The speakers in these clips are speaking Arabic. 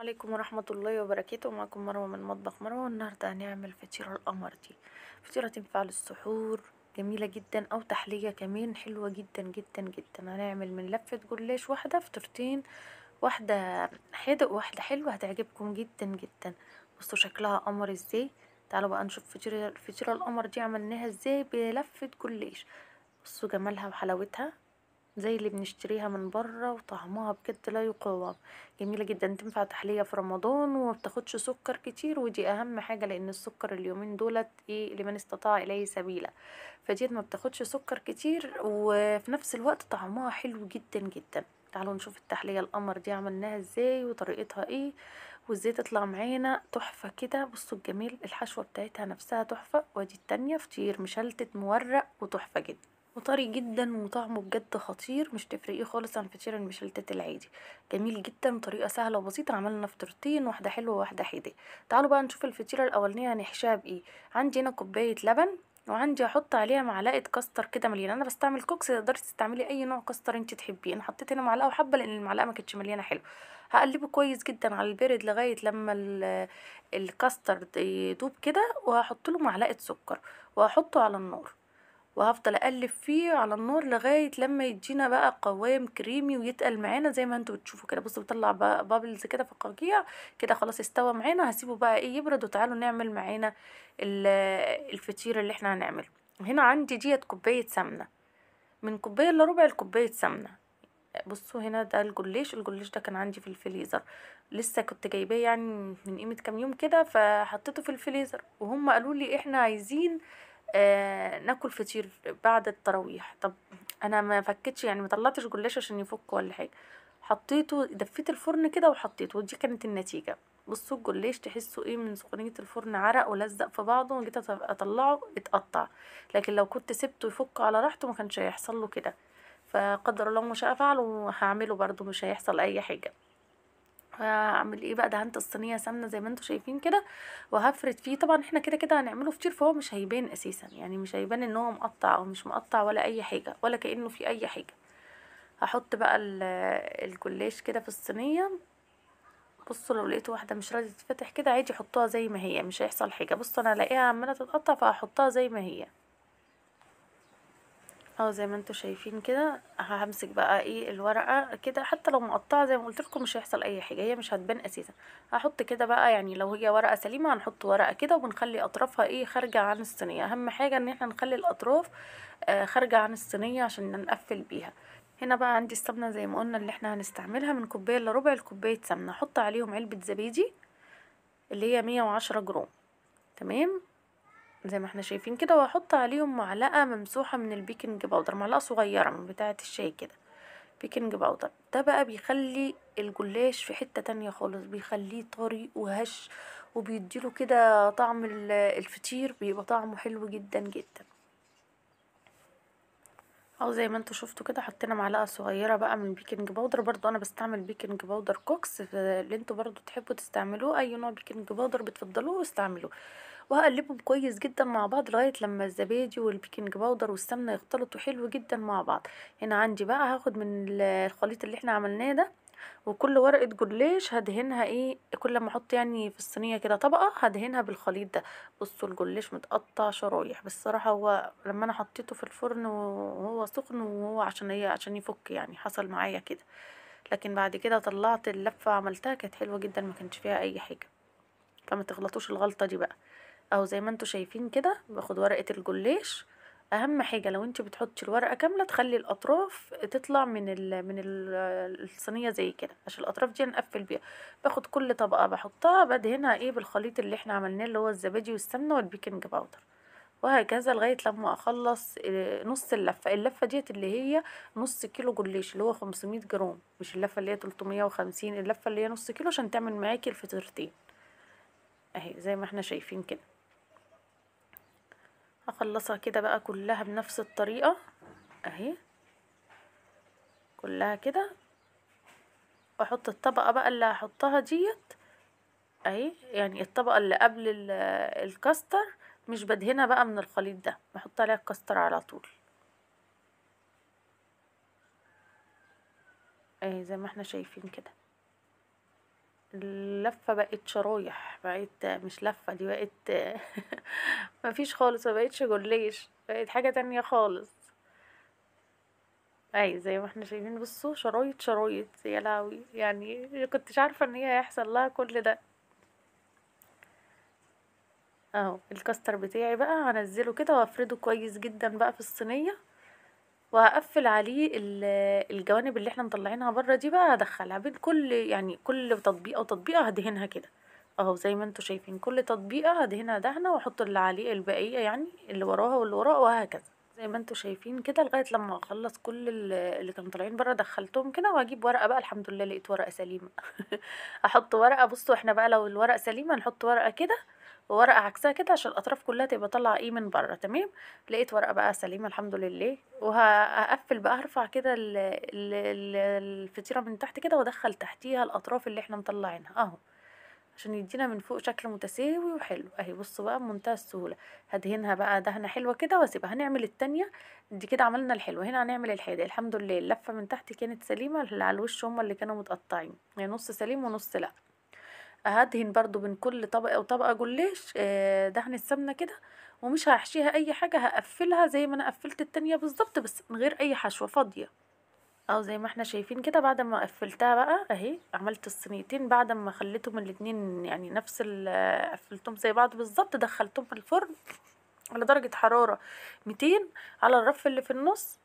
عليكم ورحمة الله وبركاته معكم مروة من مطبخ مروة والنهاردة هنعمل فطيرة القمر دي فطيرة تنفع للسحور جميلة جدا أو تحلية كمان حلوة جدا جدا جدا هنعمل من لفة جلاش واحدة فطيرتين واحدة حدق واحدة حلوة هتعجبكم جدا جدا بصوا شكلها قمر ازاي تعالوا بقى نشوف فطيرة القمر دي عملناها ازاي بلفة جلاش بصوا جمالها وحلاوتها زي اللي بنشتريها من بره وطعمها بجد لا يقاوم جميله جدا تنفع تحليه في رمضان وما بتاخدش سكر كتير ودي اهم حاجه لان السكر اليومين دولت ايه لمن استطاع اليه سبيلا فديت ما بتاخدش سكر كتير وفي نفس الوقت طعمها حلو جدا جدا تعالوا نشوف التحليه القمر دي عملناها ازاي وطريقتها ايه وازاي تطلع معانا تحفه كده بصوا الجميل الحشوه بتاعتها نفسها تحفه وادي التانية فطير مشلتت مورق وتحفه جدا وطري جدا وطعمه بجد خطير مش تفرقيه خالص عن فطير المشلتات العادي جميل جدا وطريقه سهله وبسيطه عملنا فطيرتين واحده حلوه وواحده حيده تعالوا بقى نشوف الفطيره الاولانيه هنحشيها بايه عندي هنا كوبايه لبن وعندي هحط عليها معلقه كاستر كده مليانه انا بستعمل كوكس تقدري تستعملي اي نوع كاستر انت تحبيه انا حطيت هنا معلقه وحبه لان المعلقه ما كانتش مليانه حلو هقلبه كويس جدا على البرد لغايه لما الكاستر يدوب كده وهحط له معلقه سكر وهحطه على النار وهفضل اقلب فيه على النار لغايه لما يدينا بقى قوام كريمي ويتقل معانا زي ما انتوا بتشوفوا كده بصوا بيطلع بابلز كده في القرقيع كده خلاص استوى معانا هسيبه بقى ايه يبرد وتعالوا نعمل معانا الفطير اللي احنا هنعمله هنا عندي ديت كوبايه سمنه من كوبايه الا ربع لكوبايه سمنه بصوا هنا ده الجليش الجليش ده كان عندي في الفليزر لسه كنت جايباه يعني من قيمه كام يوم كده فحطيته في الفليزر وهم قالوا لي احنا عايزين آه آه، ناكل فطير بعد التراويح طب انا ما فكتش يعني ما طلعتش جلاش عشان يفك ولا حاجه حطيته دفيت الفرن كده وحطيته ودي كانت النتيجه بصوا الجلاش تحسوا ايه من سخونيه الفرن عرق ولزق في بعضه وجيت اطلعه اتقطع لكن لو كنت سبته يفك على راحته ما كانش هيحصل له كده فقدر الله ما شاء فعل وهعمله برضو مش هيحصل اي حاجه هعمل ايه بقى دهنت الصينيه سمنه زي ما انتم شايفين كده وهفرد فيه طبعا احنا كده كده هنعمله فطير فهو مش هيبان اساسا يعني مش هيبان ان هو مقطع او مش مقطع ولا اي حاجه ولا كانه في اي حاجه هحط بقى الجلاش كده في الصينيه بصوا لو لقيتوا واحده مش راضيه تتفتح كده عادي حطوها زي ما هي مش هيحصل حاجه بصوا انا الاقيها عماله تتقطع فهحطها زي ما هي اه زي ما انتوا شايفين كده همسك بقى ايه الورقه كده حتى لو مقطعه زي ما قلت لكم مش هيحصل اي حاجه هي مش هتبان اساسا هحط كده بقى يعني لو هي ورقه سليمه هنحط ورقه كده وبنخلي اطرافها ايه خارجه عن الصينيه اهم حاجه ان احنا نخلي الاطراف آه خارجه عن الصينيه عشان نقفل بيها هنا بقى عندي السمنه زي ما قلنا اللي احنا هنستعملها من كوبايه الا ربع لكوبايه سمنه احط عليهم علبه زبادي اللي هي 110 جرام تمام زي ما احنا شايفين كده وهحط عليهم معلقه ممسوحه من البيكنج باودر معلقه صغيره من بتاعه الشاي كده بيكنج باودر ده بقى بيخلي الجلاش في حته تانية خالص بيخليه طري وهش وبيديله كده طعم الفطير بيبقى طعمه حلو جدا جدا او زي ما انتوا شفتوا كده حطينا معلقه صغيره بقى من البيكنج باودر برضو انا بستعمل بيكنج باودر كوكس اللي انتوا برضو تحبوا تستعملوه اي نوع بيكنج باودر بتفضلوه واستعملوه وهقلبهم كويس جدا مع بعض لغايه لما الزبادي والبيكنج باودر والسمنه يختلطوا حلو جدا مع بعض هنا عندي بقى هاخد من الخليط اللي احنا عملناه ده وكل ورقة جليش هدهنها ايه كل ما احط يعني في الصينية كده طبقة هدهنها بالخليط ده بصوا الجليش متقطع شرايح بالصراحه هو لما انا حطيته في الفرن وهو سخن وهو عشان ايه عشان يفك يعني حصل معايا كده لكن بعد كده طلعت اللفة عملتها كانت حلوة جدا ما كانش فيها اي حاجة فما تغلطوش الغلطة دي بقى اهو زي ما انتوا شايفين كده باخد ورقه الجليش اهم حاجه لو انت بتحطي الورقه كامله تخلي الاطراف تطلع من ال من الصينيه زي كده عشان الاطراف دي نقفل بيها باخد كل طبقه بحطها بدهنها ايه بالخليط اللي احنا عملناه اللي هو الزبادي والسمنه والبيكنج باودر وهكذا لغايه لما اخلص آه، نص اللفه اللفه ديت اللي هي نص كيلو جليش اللي هو 500 جرام مش اللفه اللي هي 350 اللفه اللي هي نص كيلو عشان تعمل معاكي الفطيرتين اهي زي ما احنا شايفين كده هخلصها كده بقى كلها بنفس الطريقة اهي كلها كده واحط الطبقة بقى اللي هحطها ديت اهي يعني الطبقة اللي قبل آه، الكاستر مش بدهنها بقى من الخليط ده بحط عليها الكاستر على طول اهي زي ما احنا شايفين كده اللفه بقت شرايح بقت مش لفه دي بقت مفيش خالص ما بقتش جليش بقت حاجه تانية خالص اي زي ما احنا شايفين بصوا شرايط شرايط يا لهوي يعني كنتش عارفه ان هي هيحصل لها كل ده اهو الكاستر بتاعي بقى هنزله كده وافرده كويس جدا بقى في الصينيه وهقفل عليه الجوانب اللي احنا مطلعينها بره دي بقى هدخلها بين كل يعني كل تطبيقه وتطبيقه هدهنها كده اهو زي ما انتوا شايفين كل تطبيقه هدهنها دهنه واحط اللي عليه البقيه يعني اللي وراها واللي وراها وهكذا زي ما انتوا شايفين كده لغايه لما اخلص كل اللي كانوا طالعين بره دخلتهم كده واجيب ورقه بقى الحمد لله لقيت ورقه سليمه احط ورقه بصوا احنا بقى لو الورقه سليمه نحط ورقه كده وورقه عكسها كده عشان الاطراف كلها تبقى طالعه ايه من بره تمام لقيت ورقه بقى سليمه الحمد لله وهقفل بقى هرفع كده الفطيره من تحت كده وادخل تحتيها الاطراف اللي احنا مطلعينها اهو عشان يدينا من فوق شكل متساوي وحلو اهي بصوا بقى بمنتهى السهوله هدهنها بقى دهنه حلوه كده واسيبها هنعمل التانية دي كده عملنا الحلوه هنا هنعمل الحادق الحمد لله اللفه من تحت كانت سليمه اللي على الوش هما اللي كانوا متقطعين يعني نص سليم ونص لا هدهن برضو بين كل طبقة وطبقة آه، جليش دهن السمنة كده ومش هحشيها اي حاجة هقفلها زي ما انا قفلت التانية بالظبط بس من غير اي حشوة فاضية او زي ما احنا شايفين كده بعد ما قفلتها بقى اهي عملت الصينيتين بعد ما خليتهم الاتنين يعني نفس قفلتهم زي بعض بالظبط دخلتهم في الفرن على درجة حرارة 200 على الرف اللي في النص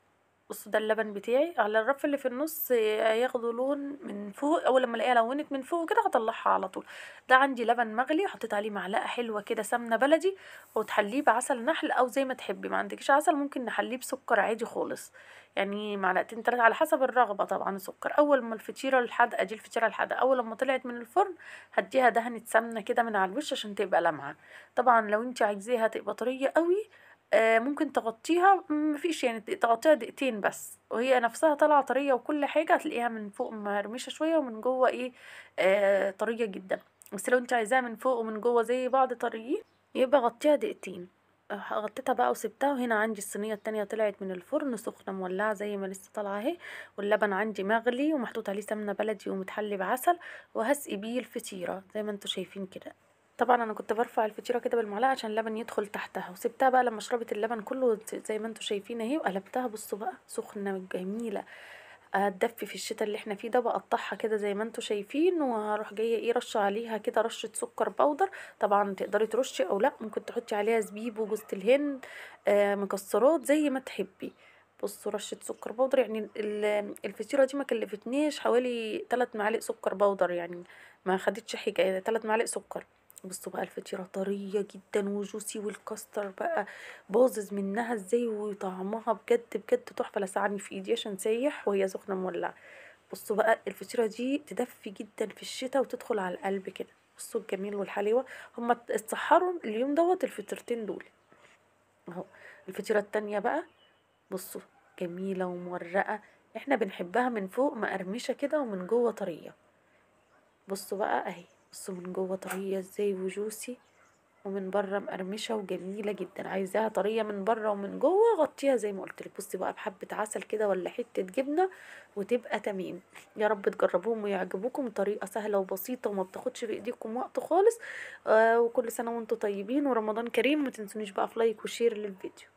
بص ده اللبن بتاعي على الرف اللي في النص هياخدوا لون من فوق اول لما الاقيها لونت من فوق كده هطلعها على طول ده عندي لبن مغلي وحطيت عليه معلقه حلوه كده سمنه بلدي وتحليه بعسل نحل او زي ما تحبي ما عندكش عسل ممكن نحليه بسكر عادي خالص يعني معلقتين ثلاثه على حسب الرغبه طبعا السكر اول ما الفطيره الحادقه دي الفطيره الحادقه اول ما طلعت من الفرن هديها دهنه سمنه كده من على الوش عشان تبقى لامعه طبعا لو انت عايزاها تبقى طريه قوي آه، ممكن تغطيها مفيش يعني تغطيها دقيقتين بس وهي نفسها طالعه طريه وكل حاجه هتلاقيها من فوق مهرمشه شويه ومن جوه ايه آه، طريه جدا بس لو انت عايزاها من فوق ومن جوه زي بعض طريين يبقى غطيها دقيقتين آه، غطيتها بقى وسبتها وهنا عندي الصينية التانية طلعت من الفرن سخنة مولعة زي ما لسه طالعة اهي واللبن عندي مغلي ومحطوط عليه سمنة بلدي ومتحلي بعسل وهسقي بيه الفطيرة زي ما انتوا شايفين كده طبعا انا كنت برفع الفطيره كده بالمعلقه عشان اللبن يدخل تحتها وسبتها بقى لما شربت اللبن كله زي ما انتم شايفين اهي وقلبتها بصوا بقى سخنه جميله هتدفي في الشتاء اللي احنا فيه ده بقطعها كده زي ما انتم شايفين وهروح جايه ايه رش عليها كده رشه سكر بودر طبعا تقدري ترشي او لا ممكن تحطي عليها زبيب وجوز الهند آه مكسرات زي ما تحبي بصوا رشه سكر بودر يعني الفطيره دي ما كلفتنيش حوالي 3 معالق سكر بودر يعني ما خدتش حاجه 3 معالق سكر بصوا بقى الفطيرة طرية جدا وجوسي والكاستر بقى باظظ منها ازاي وطعمها بجد بجد تحفة لسعني في ايدي عشان سايح وهي سخنة مولعة بصوا بقى الفطيرة دي تدفي جدا في الشتاء وتدخل على القلب كده بصوا الجميل والحليوة هما اتسحروا اليوم دوت الفطيرتين دول اهو الفطيرة التانية بقى بصوا جميلة ومورقة احنا بنحبها من فوق مقرمشة كده ومن جوه طرية بصوا بقى اهي بصوا من جوه طريه ازاي وجوسي ومن بره مقرمشه وجميله جدا عايزاها طريه من بره ومن جوه غطيها زي ما قلت لك بصي بقى بحبه عسل كده ولا حته جبنه وتبقى تمام يا رب تجربوهم ويعجبوكم طريقه سهله وبسيطه وما بتاخدش بايديكم وقت خالص آه وكل سنه وانتم طيبين ورمضان كريم ما تنسونيش بقى في لايك وشير للفيديو